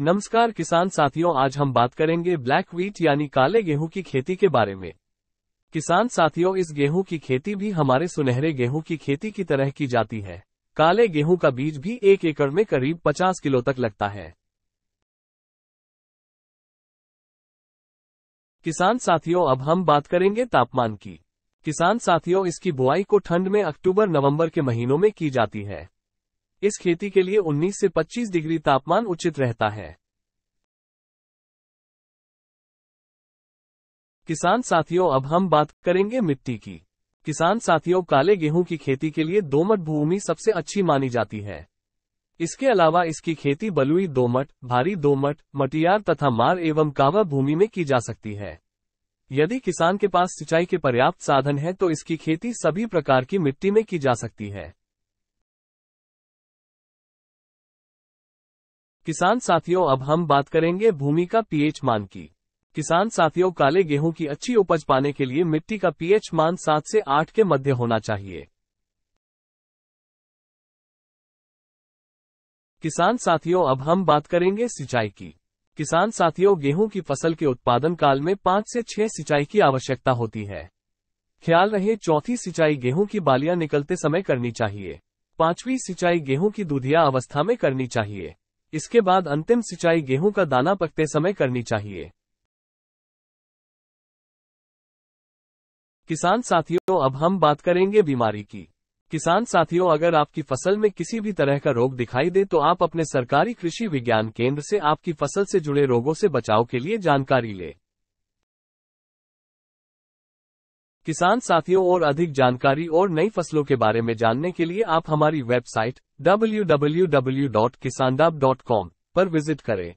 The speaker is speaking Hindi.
नमस्कार किसान साथियों आज हम बात करेंगे ब्लैक व्हीट यानी काले गेहूं की खेती के बारे में किसान साथियों इस गेहूं की खेती भी हमारे सुनहरे गेहूं की खेती की तरह की जाती है काले गेहूं का बीज भी एक एकड़ में करीब 50 किलो तक लगता है किसान साथियों अब हम बात करेंगे तापमान की किसान साथियों इसकी बुआई को ठंड में अक्टूबर नवंबर के महीनों में की जाती है इस खेती के लिए 19 से 25 डिग्री तापमान उचित रहता है किसान साथियों अब हम बात करेंगे मिट्टी की किसान साथियों काले गेहूं की खेती के लिए दोमट भूमि सबसे अच्छी मानी जाती है इसके अलावा इसकी खेती बलुई दोमट भारी दोमट मटियार तथा मार एवं कावा भूमि में की जा सकती है यदि किसान के पास सिंचाई के पर्याप्त साधन है तो इसकी खेती सभी प्रकार की मिट्टी में की जा सकती है किसान साथियों अब हम बात करेंगे भूमि का पीएच मान की किसान साथियों काले गेहूं की अच्छी उपज पाने के लिए मिट्टी का पीएच मान सात से आठ के मध्य होना चाहिए किसान साथियों अब हम बात करेंगे सिंचाई की किसान साथियों गेहूं की फसल के उत्पादन काल में पांच से छह सिंचाई की आवश्यकता होती है ख्याल रहे चौथी सिंचाई गेहूं की बालियां निकलते समय करनी चाहिए पांचवी सिंचाई गेहूं की दूधिया अवस्था में करनी चाहिए इसके बाद अंतिम सिंचाई गेहूं का दाना पकते समय करनी चाहिए किसान साथियों अब हम बात करेंगे बीमारी की किसान साथियों अगर आपकी फसल में किसी भी तरह का रोग दिखाई दे तो आप अपने सरकारी कृषि विज्ञान केंद्र से आपकी फसल से जुड़े रोगों से बचाव के लिए जानकारी लें किसान साथियों और अधिक जानकारी और नई फसलों के बारे में जानने के लिए आप हमारी वेबसाइट डब्ल्यू पर विजिट करें